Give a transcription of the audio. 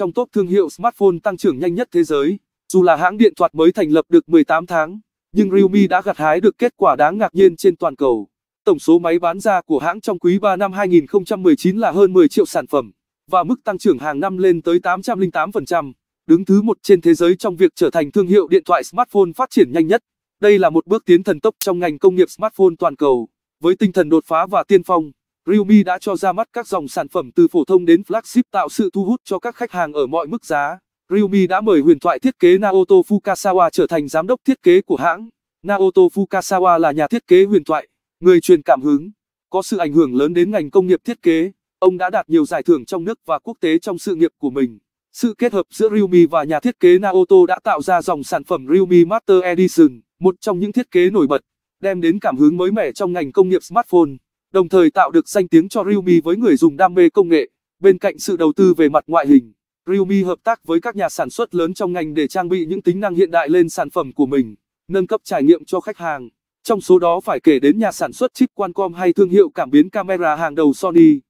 trong top thương hiệu smartphone tăng trưởng nhanh nhất thế giới. Dù là hãng điện thoại mới thành lập được 18 tháng, nhưng Realme đã gặt hái được kết quả đáng ngạc nhiên trên toàn cầu. Tổng số máy bán ra của hãng trong quý 3 năm 2019 là hơn 10 triệu sản phẩm, và mức tăng trưởng hàng năm lên tới 808%, đứng thứ một trên thế giới trong việc trở thành thương hiệu điện thoại smartphone phát triển nhanh nhất. Đây là một bước tiến thần tốc trong ngành công nghiệp smartphone toàn cầu, với tinh thần đột phá và tiên phong. Realme đã cho ra mắt các dòng sản phẩm từ phổ thông đến flagship tạo sự thu hút cho các khách hàng ở mọi mức giá. Realme đã mời huyền thoại thiết kế Naoto Fukasawa trở thành giám đốc thiết kế của hãng. Naoto Fukasawa là nhà thiết kế huyền thoại, người truyền cảm hứng, có sự ảnh hưởng lớn đến ngành công nghiệp thiết kế. Ông đã đạt nhiều giải thưởng trong nước và quốc tế trong sự nghiệp của mình. Sự kết hợp giữa Realme và nhà thiết kế Naoto đã tạo ra dòng sản phẩm Realme Master Edition, một trong những thiết kế nổi bật, đem đến cảm hứng mới mẻ trong ngành công nghiệp smartphone đồng thời tạo được danh tiếng cho Realme với người dùng đam mê công nghệ. Bên cạnh sự đầu tư về mặt ngoại hình, Realme hợp tác với các nhà sản xuất lớn trong ngành để trang bị những tính năng hiện đại lên sản phẩm của mình, nâng cấp trải nghiệm cho khách hàng. Trong số đó phải kể đến nhà sản xuất chip Qualcomm hay thương hiệu cảm biến camera hàng đầu Sony.